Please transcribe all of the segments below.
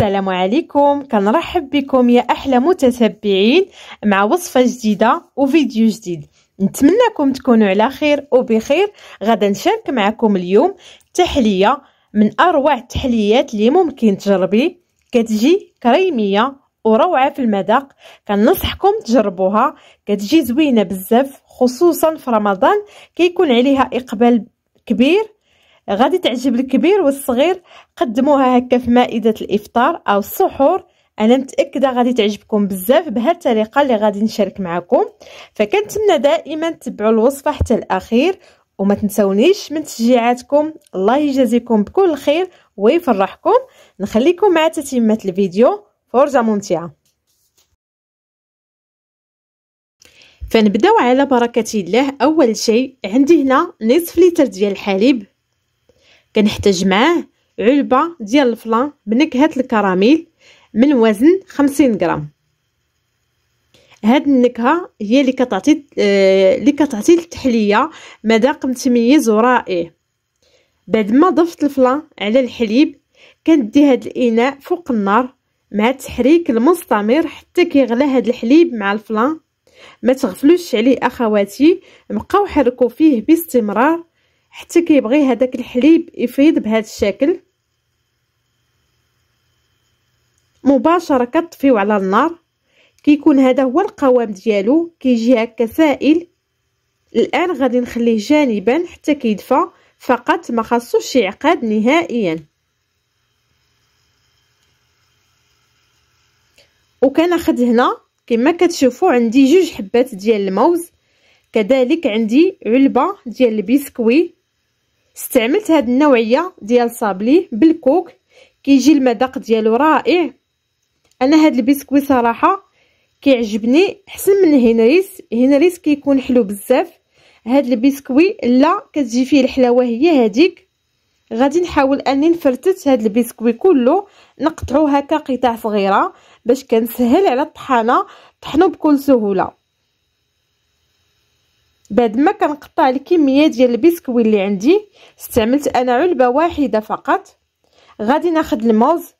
السلام عليكم كنرحب بكم يا احلى متتبعين مع وصفه جديده وفيديو جديد نتمنىكم تكونوا على خير وبخير غدا نشارك معكم اليوم تحليه من اروع التحليات اللي ممكن تجربي كتجي كريميه وروعه في المذاق كنصحكم تجربوها كتجي زوينه بزاف خصوصا في رمضان كيكون عليها اقبال كبير غادي تعجب الكبير والصغير قدموها هكا في مائده الافطار او السحور انا متاكده غادي تعجبكم بزاف بهذه الطريقه اللي غادي نشارك معكم فكنتمنى دائما تتبعوا الوصفه حتى الاخير وما تنسونيش من تشجيعاتكم الله يجازيكم بكل خير ويفرحكم نخليكم مع تتمه الفيديو فرجه ممتعه فنبداو على بركه الله اول شيء عندي هنا نصف لتر ديال الحليب كنحتاج معاه علبه ديال الفلان بنكهه الكراميل من وزن 50 غرام هاد النكهه هي اللي كتعطي آه، اللي كتعطي للتحليه مذاق متميز ورائع بعد ما ضفت الفلان على الحليب كندي هاد الاناء فوق النار مع التحريك المستمر حتى كيغلى هاد الحليب مع الفلان ما تغفلوش عليه اخواتي بقاو حركوا فيه باستمرار حتى كيبغي هذاك الحليب يفيض بهذا الشكل مباشره كطفيو على النار كيكون هذا هو القوام ديالو كيجي هكا سائل الان غادي نخليه جانبا حتى كيدفى فقط ما خاصوش يعقد عقاد نهائيا وكناخد هنا كما كتشوفوا عندي جوج حبات ديال الموز كذلك عندي علبه ديال البسكوي استعملت هاد النوعيه ديال صابلي بالكوك كيجي المذاق ديالو رائع انا هاد البسكوي صراحه كيعجبني حسن من هنريس هنريس كيكون حلو بزاف هاد البسكوي لا كتجي فيه الحلاوه هي هاديك غادي نحاول اني نفرتت هاد البسكوي كله نقطعو هكا قطع صغيره باش كنسهل على الطحانه طحنو بكل سهوله بعد ما كنقطع الكميه ديال البسكوي اللي عندي استعملت انا علبه واحده فقط غادي ناخذ الموز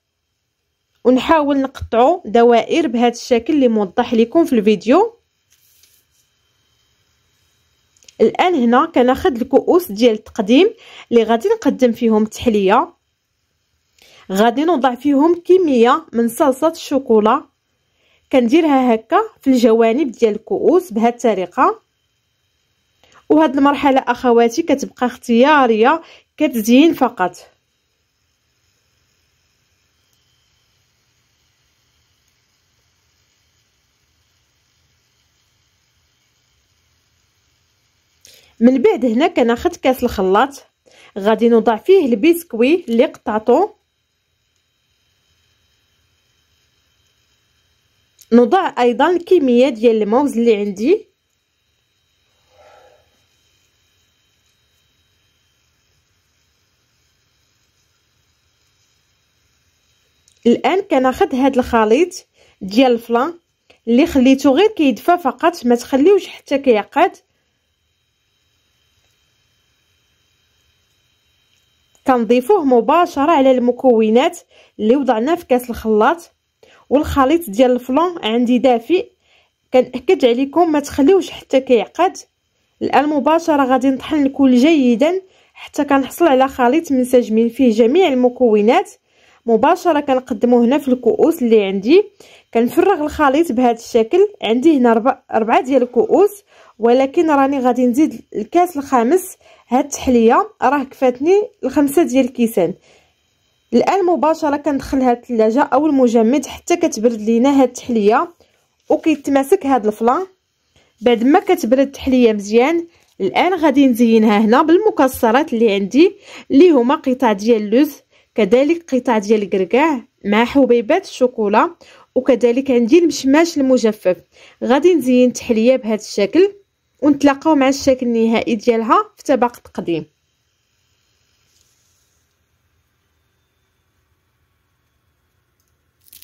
ونحاول نقطعو دوائر بهذا الشكل اللي موضح لكم في الفيديو الان هنا كناخذ الكؤوس ديال التقديم اللي غادي نقدم فيهم التحليه غادي نوضع فيهم كميه من صلصه الشوكولا كنديرها هكا في الجوانب ديال الكؤوس بهذه الطريقه وهاد المرحله اخواتي كتبقى اختياريه كتزين فقط من بعد هنا كناخد كاس الخلاط غادي نوضع فيه البسكوي اللي قطعتو نوضع ايضا الكميه ديال الموز اللي عندي الان كناخذ هاد الخليط ديال الفلان اللي خليته غير كيدفى فقط ما تخليوش حتى كيعقد كنضيفوه مباشره على المكونات اللي وضعنا في كاس الخلاط والخليط ديال الفلان عندي دافئ كنأكد عليكم ما تخليوش حتى كيعقد الان مباشره غادي نطحن الكل جيدا حتى كنحصل على خليط منسجمين فيه جميع المكونات مباشره كنقدمو هنا في الكؤوس اللي عندي كنفرغ الخليط بهذا الشكل عندي هنا أربعة ديال الكؤوس ولكن راني غادي نزيد الكاس الخامس هاد التحليه راه كفاتني الخمسه ديال الكيسان الان مباشره كندخل هاد الثلاجه او المجمد حتى كتبرد لينا هاد التحليه وكيتماسك هاد الفلان بعد ما كتبرد التحليه مزيان الان غادي نزينها هنا بالمكسرات اللي عندي اللي هما قطع ديال اللوز كذلك قطع ديال الكركاع مع حبيبات الشوكولا وكذلك عندي المشماش المجفف غادي نزين التحليه بهذا الشكل ونتلاقاو مع الشكل النهائي ديالها في طبق التقديم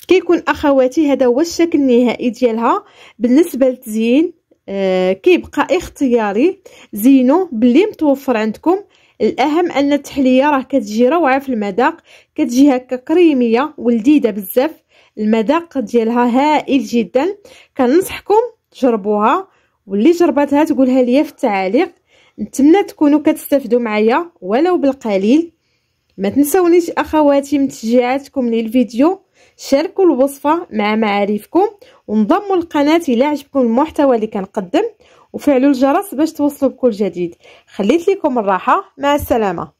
كيكون اخواتي هذا هو الشكل النهائي ديالها بالنسبه للتزيين آه كيبقى اختياري زينو باللي متوفر عندكم الاهم ان التحليه راه كتجي روعه في المذاق كتجي هكا كريميه ولذيذه بزاف المذاق ديالها هائل جدا كنصحكم تجربوها واللي جربتها تقولها ليا في التعاليق نتمنى تكونوا كتستافدوا معايا ولو بالقليل ما تنسونيش اخواتي من تشجيعاتكم للفيديو شاركوا الوصفه مع معارفكم وانضموا القناه الى عجبكم المحتوى اللي كنقدم وفعلوا الجرس باش توصلوا بكل جديد خليت لكم الراحه مع السلامه